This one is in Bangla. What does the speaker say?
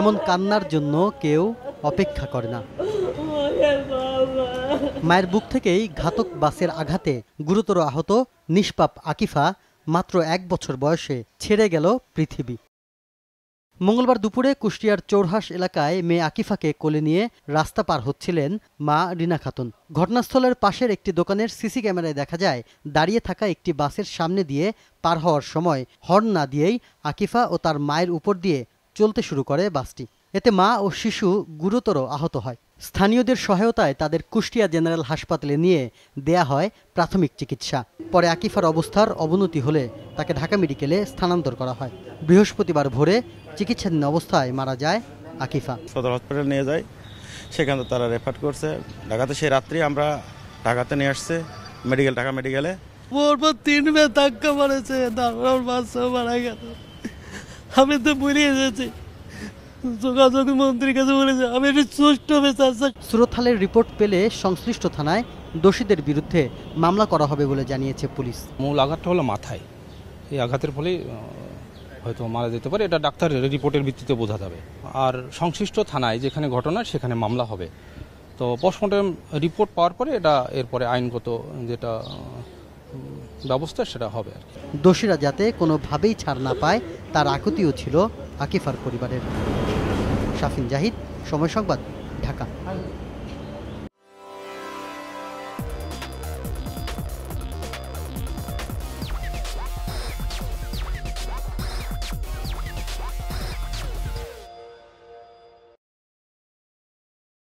এমন কান্নার জন্য কেউ অপেক্ষা করে না মায়ের বুক থেকেই ঘাতক বাসের আঘাতে গুরুতর আহত নিষ্পাপ আকিফা মাত্র এক বছর বয়সে ছেড়ে গেল পৃথিবী মঙ্গলবার দুপুরে কুষ্টিয়ার চৌরহাস এলাকায় মেয়ে আকিফাকে কোলে নিয়ে রাস্তা পার হচ্ছিলেন মা রিনা খাতুন ঘটনাস্থলের পাশের একটি দোকানের সিসি ক্যামেরায় দেখা যায় দাঁড়িয়ে থাকা একটি বাসের সামনে দিয়ে পার হওয়ার সময় হর্ন না দিয়েই আকিফা ও তার মায়ের উপর দিয়ে চলতে শুরু করে বাসটি এতে মা ও শিশু গুরুতর আহত হয় স্থানীয়দের সহায়তায় তাদের কুষ্টিয়া জেনারেল হাসপাতালে নিয়ে দেয়া হয় প্রাথমিক চিকিৎসা পরে আকিফার অবস্থার অবনতি হলে তাকে ঢাকা মেডিকেলে স্থানান্তর করা হয় বৃহস্পতিবার ভোরে চিকিৎসাধীন অবস্থায় মারা যায় আকিফা সদর হসপিটাল নিয়ে যায় সেখান থেকে তারা রেফার করছে ঢাকাতে সেই রাত্রি আমরা ঢাকাতে নিয়ে আসছে মেডিকেল ঢাকা মেডিকেলে পরপর তিন ধাক্কা মারেছে তারপর বাচ্চা মারা গেল আমি তো বলিয়ে এসেছি যোগাযোগ মন্ত্রীর কাছে বলেছে আমি একটু সুষ্ঠু হবে সুরতহালের রিপোর্ট পেলে সংশ্লিষ্ট থানায় দোষীদের বিরুদ্ধে মামলা করা হবে বলে জানিয়েছে পুলিশ মূল আঘাতটা হলো মাথায় এই আঘাতের ফলে হয়তো মারা যেতে পারে এটা ডাক্তারের রিপোর্টের ভিত্তিতে বোঝা যাবে আর সংশ্লিষ্ট থানায় যেখানে ঘটনা সেখানে মামলা হবে তো পোস্টমর্টম রিপোর্ট পাওয়ার পরে এটা এরপরে আইনগত যেটা ব্যবস্থা সেটা হবে আর কি দোষীরা যাতে কোনোভাবেই ছাড় না পায় তার আকুতিও ছিল আকিফার পরিবারের শাফিন জাহিদ সময় সংবাদ ঢাকা